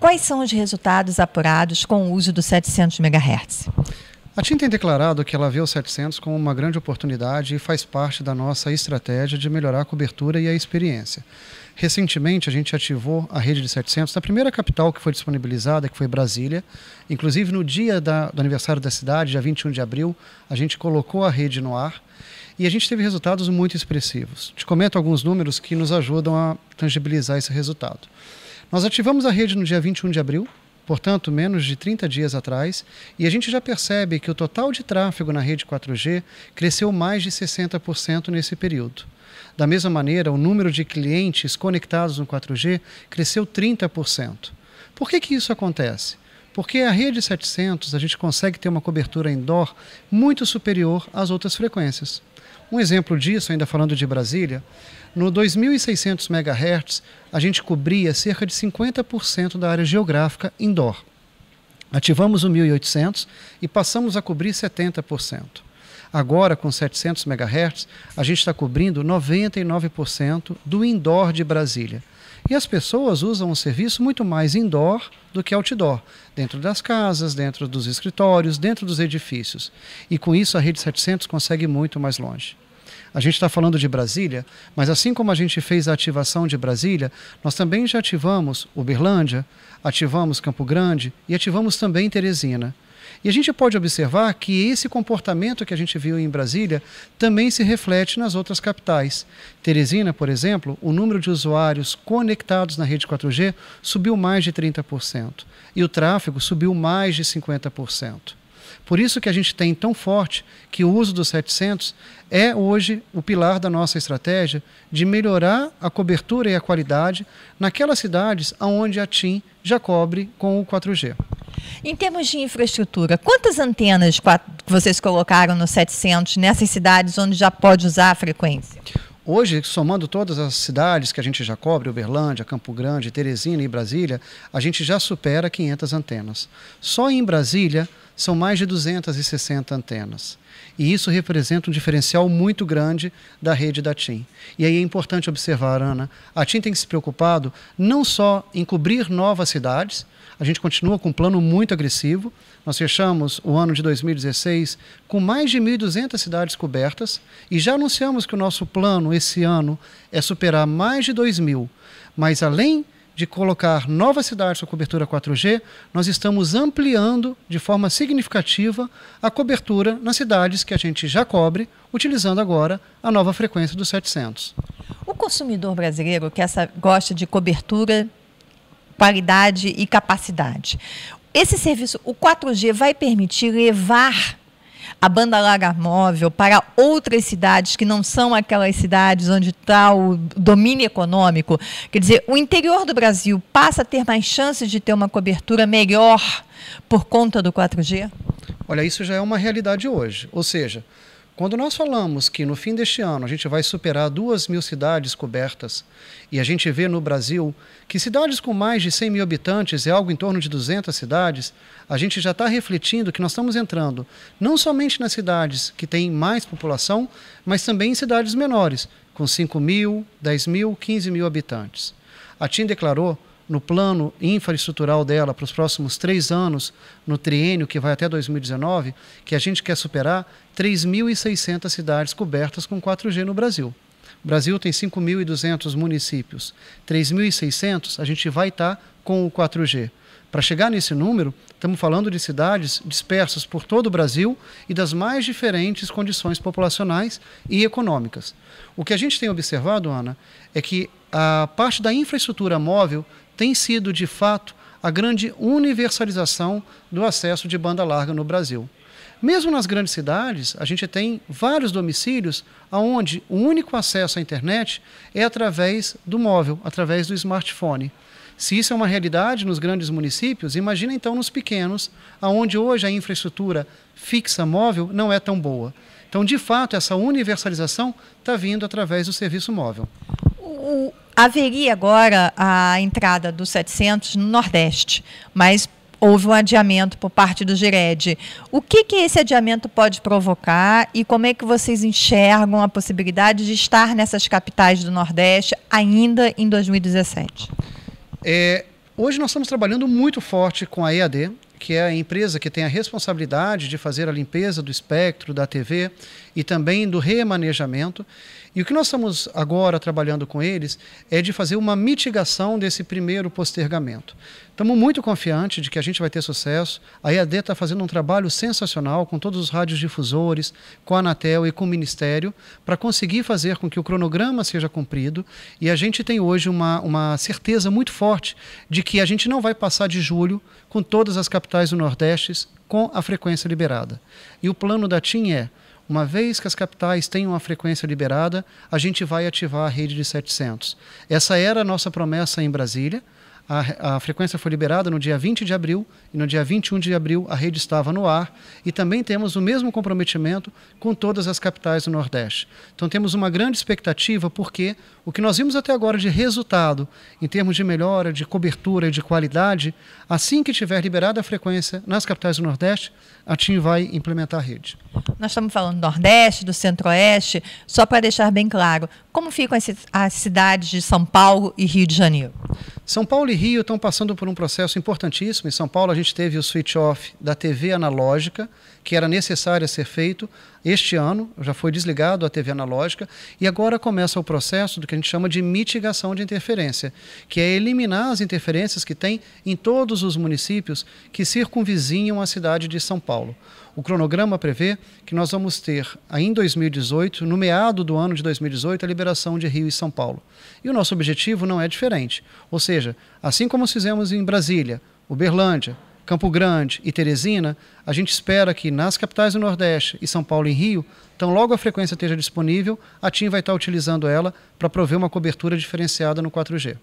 Quais são os resultados apurados com o uso do 700 MHz? A TIM tem declarado que ela vê o 700 como uma grande oportunidade e faz parte da nossa estratégia de melhorar a cobertura e a experiência. Recentemente, a gente ativou a rede de 700 na primeira capital que foi disponibilizada, que foi Brasília. Inclusive, no dia da, do aniversário da cidade, dia 21 de abril, a gente colocou a rede no ar e a gente teve resultados muito expressivos. Te comento alguns números que nos ajudam a tangibilizar esse resultado. Nós ativamos a rede no dia 21 de abril, portanto, menos de 30 dias atrás, e a gente já percebe que o total de tráfego na rede 4G cresceu mais de 60% nesse período. Da mesma maneira, o número de clientes conectados no 4G cresceu 30%. Por que, que isso acontece? Porque a rede 700 a gente consegue ter uma cobertura indoor muito superior às outras frequências. Um exemplo disso, ainda falando de Brasília, no 2600 MHz a gente cobria cerca de 50% da área geográfica indoor. Ativamos o 1800 e passamos a cobrir 70%. Agora, com 700 MHz, a gente está cobrindo 99% do indoor de Brasília. E as pessoas usam o serviço muito mais indoor do que outdoor, dentro das casas, dentro dos escritórios, dentro dos edifícios. E com isso a Rede 700 consegue muito mais longe. A gente está falando de Brasília, mas assim como a gente fez a ativação de Brasília, nós também já ativamos Uberlândia, ativamos Campo Grande e ativamos também Teresina. E a gente pode observar que esse comportamento que a gente viu em Brasília também se reflete nas outras capitais. Teresina, por exemplo, o número de usuários conectados na rede 4G subiu mais de 30% e o tráfego subiu mais de 50%. Por isso que a gente tem tão forte que o uso dos 700 é hoje o pilar da nossa estratégia de melhorar a cobertura e a qualidade naquelas cidades onde a TIM já cobre com o 4G. Em termos de infraestrutura, quantas antenas vocês colocaram no 700 nessas cidades onde já pode usar a frequência? Hoje, somando todas as cidades que a gente já cobre, Uberlândia, Campo Grande, Teresina e Brasília, a gente já supera 500 antenas. Só em Brasília são mais de 260 antenas. E isso representa um diferencial muito grande da rede da TIM. E aí é importante observar, Ana, a TIM tem que se preocupado não só em cobrir novas cidades, a gente continua com um plano muito agressivo. Nós fechamos o ano de 2016 com mais de 1.200 cidades cobertas e já anunciamos que o nosso plano esse ano é superar mais de 2.000. Mas além de colocar novas cidades com cobertura 4G, nós estamos ampliando de forma significativa a cobertura nas cidades que a gente já cobre, utilizando agora a nova frequência dos 700. O consumidor brasileiro que essa gosta de cobertura, qualidade e capacidade. Esse serviço, o 4G, vai permitir levar a banda larga móvel para outras cidades que não são aquelas cidades onde está o domínio econômico. Quer dizer, o interior do Brasil passa a ter mais chances de ter uma cobertura melhor por conta do 4G? Olha, isso já é uma realidade hoje. Ou seja, quando nós falamos que no fim deste ano a gente vai superar duas mil cidades cobertas, e a gente vê no Brasil que cidades com mais de 100 mil habitantes é algo em torno de 200 cidades, a gente já está refletindo que nós estamos entrando não somente nas cidades que têm mais população, mas também em cidades menores, com 5 mil, 10 mil, 15 mil habitantes. A TIM declarou no plano infraestrutural dela para os próximos três anos, no triênio que vai até 2019, que a gente quer superar 3.600 cidades cobertas com 4G no Brasil. O Brasil tem 5.200 municípios. 3.600 a gente vai estar tá com o 4G. Para chegar nesse número, estamos falando de cidades dispersas por todo o Brasil e das mais diferentes condições populacionais e econômicas. O que a gente tem observado, Ana, é que a parte da infraestrutura móvel tem sido, de fato, a grande universalização do acesso de banda larga no Brasil. Mesmo nas grandes cidades, a gente tem vários domicílios onde o único acesso à internet é através do móvel, através do smartphone. Se isso é uma realidade nos grandes municípios, imagina então nos pequenos, onde hoje a infraestrutura fixa móvel não é tão boa. Então, de fato, essa universalização está vindo através do serviço móvel haveria agora a entrada dos 700 no Nordeste, mas houve um adiamento por parte do GIRED. O que, que esse adiamento pode provocar e como é que vocês enxergam a possibilidade de estar nessas capitais do Nordeste ainda em 2017? É, hoje nós estamos trabalhando muito forte com a EAD, que é a empresa que tem a responsabilidade de fazer a limpeza do espectro da TV e também do remanejamento. E o que nós estamos agora trabalhando com eles é de fazer uma mitigação desse primeiro postergamento. Estamos muito confiantes de que a gente vai ter sucesso. A EAD está fazendo um trabalho sensacional com todos os rádios difusores, com a Anatel e com o Ministério, para conseguir fazer com que o cronograma seja cumprido. E a gente tem hoje uma, uma certeza muito forte de que a gente não vai passar de julho com todas as capitais do Nordeste com a frequência liberada. E o plano da TIM é uma vez que as capitais tenham a frequência liberada, a gente vai ativar a rede de 700. Essa era a nossa promessa em Brasília. A, a, frequência foi liberada no dia 20 de abril e no dia 21 de abril a rede estava no ar e também temos o mesmo comprometimento com todas as capitais do Nordeste. Então temos uma grande expectativa porque o que nós vimos até agora de resultado em termos de melhora, de cobertura e de qualidade, assim que tiver liberada a frequência nas capitais do Nordeste, a TIM vai implementar a rede. Nós estamos falando do Nordeste, do Centro-Oeste, só para deixar bem claro, como ficam as cidades de São Paulo e Rio de Janeiro? São Paulo e Rio estão passando por um processo importantíssimo. Em São Paulo, a gente teve o switch off da TV analógica que era necessário ser feito este ano, já foi desligado a TV analógica, e agora começa o processo do que a gente chama de mitigação de interferência, que é eliminar as interferências que tem em todos os municípios que circunvizinham a cidade de São Paulo. O cronograma prevê que nós vamos ter, em 2018, no meado do ano de 2018, a liberação de Rio e São Paulo. E o nosso objetivo não é diferente. Ou seja, assim como fizemos em Brasília, Uberlândia, Campo Grande e Teresina, a gente espera que nas capitais do Nordeste e São Paulo e Rio, então logo a frequência esteja disponível, a TIM vai estar utilizando ela para prover uma cobertura diferenciada no 4G.